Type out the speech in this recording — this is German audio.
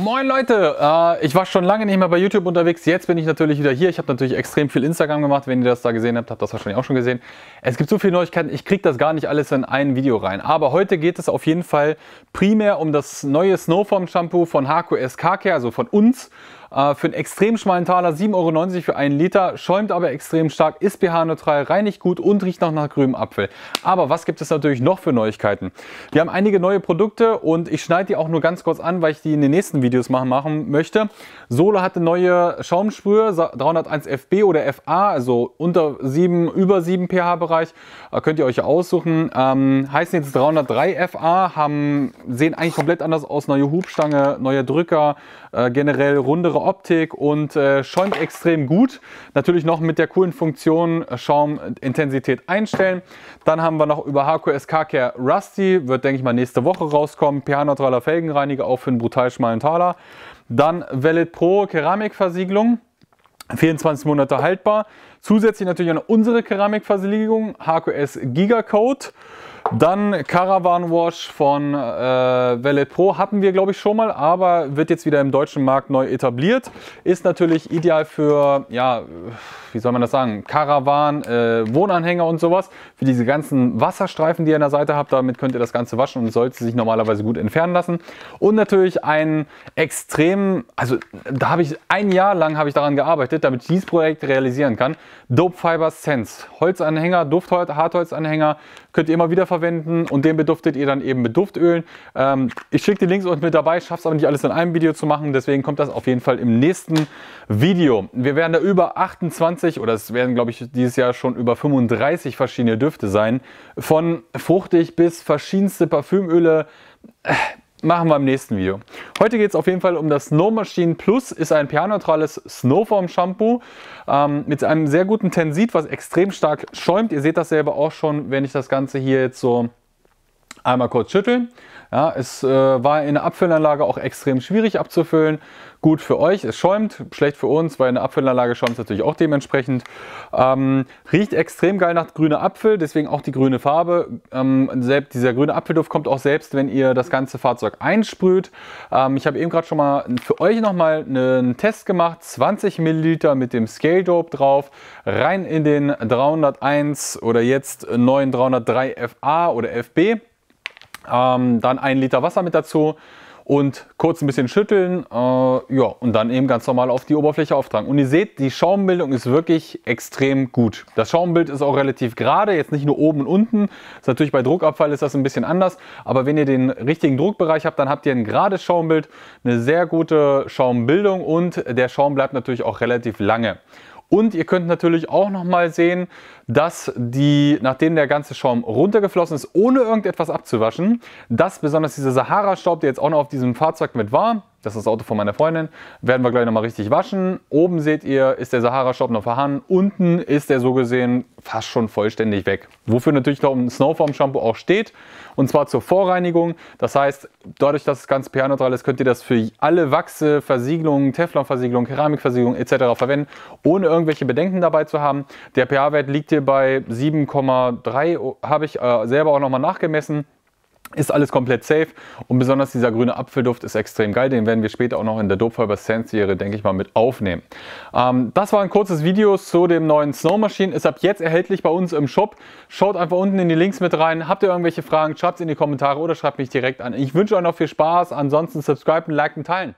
Moin Leute, äh, ich war schon lange nicht mehr bei YouTube unterwegs, jetzt bin ich natürlich wieder hier. Ich habe natürlich extrem viel Instagram gemacht, wenn ihr das da gesehen habt, habt das wahrscheinlich auch schon gesehen. Es gibt so viele Neuigkeiten, ich kriege das gar nicht alles in ein Video rein. Aber heute geht es auf jeden Fall primär um das neue Snowform Shampoo von HQS Car Care, also von uns. Äh, für einen extrem schmalen Taler 7,90 Euro für einen Liter, schäumt aber extrem stark, ist pH-neutral, reinigt gut und riecht noch nach grünem Apfel. Aber was gibt es natürlich noch für Neuigkeiten? Wir haben einige neue Produkte und ich schneide die auch nur ganz kurz an, weil ich die in den nächsten Videos machen, machen möchte. Solo hatte neue Schaumsprühe, 301 FB oder FA, also unter 7, über 7 pH-Bereich, äh, könnt ihr euch ja aussuchen. Ähm, heißen jetzt 303 FA, haben, sehen eigentlich komplett anders aus, neue Hubstange, neue Drücker, äh, generell rundere andere Optik und äh, schäumt extrem gut. Natürlich noch mit der coolen Funktion äh, Schaumintensität einstellen. Dann haben wir noch über HQS Carcare Rusty, wird denke ich mal nächste Woche rauskommen. pH-neutraler Felgenreiniger, auch für einen brutal schmalen Taler. Dann Velvet Pro Keramikversiegelung. 24 Monate haltbar. Zusätzlich natürlich an unsere Keramikversiegelung, HQS Gigacode. Dann Caravan Wash von äh, Welle Pro hatten wir, glaube ich, schon mal, aber wird jetzt wieder im deutschen Markt neu etabliert. Ist natürlich ideal für, ja, wie soll man das sagen, Caravan, äh, Wohnanhänger und sowas. Für diese ganzen Wasserstreifen, die ihr an der Seite habt, damit könnt ihr das Ganze waschen und sollte sich normalerweise gut entfernen lassen. Und natürlich einen extrem, also da habe ich ein Jahr lang habe ich daran gearbeitet, damit ich dieses Projekt realisieren kann. Dope Fiber Sense, Holzanhänger, Duftholz, Hartholzanhänger, könnt ihr immer wieder verwenden verwenden und den beduftet ihr dann eben mit Duftölen. Ähm, ich schicke die Links euch mit dabei, schaffe es aber nicht alles in einem Video zu machen, deswegen kommt das auf jeden Fall im nächsten Video. Wir werden da über 28 oder es werden glaube ich dieses Jahr schon über 35 verschiedene Düfte sein, von fruchtig bis verschiedenste Parfümöle. Äh, machen wir im nächsten Video. Heute geht es auf jeden Fall um das Snow Machine Plus, ist ein pH-neutrales Snowform Shampoo ähm, mit einem sehr guten Tensit, was extrem stark schäumt. Ihr seht das selber auch schon, wenn ich das Ganze hier jetzt so einmal kurz schütteln. Ja, es äh, war in der Abfüllanlage auch extrem schwierig abzufüllen. Gut für euch, es schäumt, schlecht für uns, weil in der Abfüllanlage schäumt es natürlich auch dementsprechend. Ähm, riecht extrem geil nach grüner Apfel, deswegen auch die grüne Farbe. Ähm, selbst, dieser grüne Apfelduft kommt auch selbst, wenn ihr das ganze Fahrzeug einsprüht. Ähm, ich habe eben gerade schon mal für euch nochmal einen Test gemacht. 20 Milliliter mit dem Scale Dope drauf, rein in den 301 oder jetzt neuen 303 FA oder FB. Ähm, dann ein Liter Wasser mit dazu und kurz ein bisschen schütteln äh, ja, und dann eben ganz normal auf die Oberfläche auftragen. Und ihr seht, die Schaumbildung ist wirklich extrem gut. Das Schaumbild ist auch relativ gerade, jetzt nicht nur oben und unten. Ist natürlich bei Druckabfall ist das ein bisschen anders, aber wenn ihr den richtigen Druckbereich habt, dann habt ihr ein gerades Schaumbild, eine sehr gute Schaumbildung und der Schaum bleibt natürlich auch relativ lange. Und ihr könnt natürlich auch nochmal sehen, dass die, nachdem der ganze Schaum runtergeflossen ist, ohne irgendetwas abzuwaschen, dass besonders dieser Sahara-Staub, der jetzt auch noch auf diesem Fahrzeug mit war, das ist das Auto von meiner Freundin. Werden wir gleich nochmal richtig waschen. Oben seht ihr, ist der Sahara-Shop noch vorhanden. Unten ist der so gesehen fast schon vollständig weg. Wofür natürlich noch ein Snowform-Shampoo auch steht. Und zwar zur Vorreinigung. Das heißt, dadurch, dass es ganz pH-neutral ist, könnt ihr das für alle Wachse, Versiegelungen, Teflon-Versiegelungen, Keramikversiegelungen etc. verwenden, ohne irgendwelche Bedenken dabei zu haben. Der pH-Wert liegt hier bei 7,3, habe ich äh, selber auch nochmal nachgemessen. Ist alles komplett safe und besonders dieser grüne Apfelduft ist extrem geil. Den werden wir später auch noch in der Dopefiber Sense Serie, denke ich mal, mit aufnehmen. Ähm, das war ein kurzes Video zu dem neuen Snow Machine. Ist ab jetzt erhältlich bei uns im Shop. Schaut einfach unten in die Links mit rein. Habt ihr irgendwelche Fragen, schreibt es in die Kommentare oder schreibt mich direkt an. Ich wünsche euch noch viel Spaß. Ansonsten subscriben, liken, teilen.